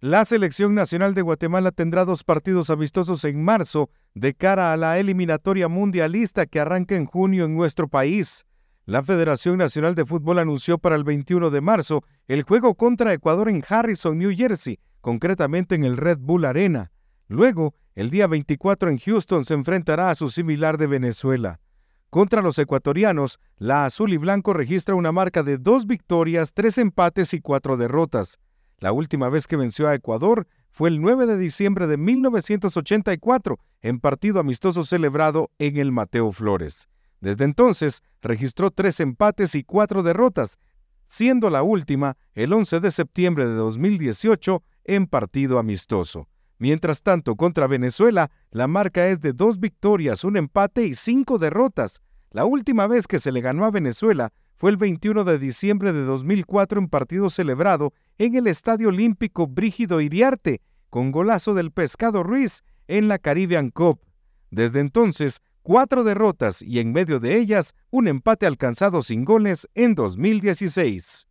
La selección nacional de Guatemala tendrá dos partidos amistosos en marzo de cara a la eliminatoria mundialista que arranca en junio en nuestro país. La Federación Nacional de Fútbol anunció para el 21 de marzo el juego contra Ecuador en Harrison, New Jersey, concretamente en el Red Bull Arena. Luego, el día 24 en Houston se enfrentará a su similar de Venezuela. Contra los ecuatorianos, la azul y blanco registra una marca de dos victorias, tres empates y cuatro derrotas. La última vez que venció a Ecuador fue el 9 de diciembre de 1984 en partido amistoso celebrado en el Mateo Flores. Desde entonces registró tres empates y cuatro derrotas, siendo la última el 11 de septiembre de 2018 en partido amistoso. Mientras tanto, contra Venezuela, la marca es de dos victorias, un empate y cinco derrotas, la última vez que se le ganó a Venezuela fue el 21 de diciembre de 2004 en partido celebrado en el Estadio Olímpico Brígido Iriarte, con golazo del Pescado Ruiz en la Caribbean Cup. Desde entonces, cuatro derrotas y en medio de ellas un empate alcanzado sin goles en 2016.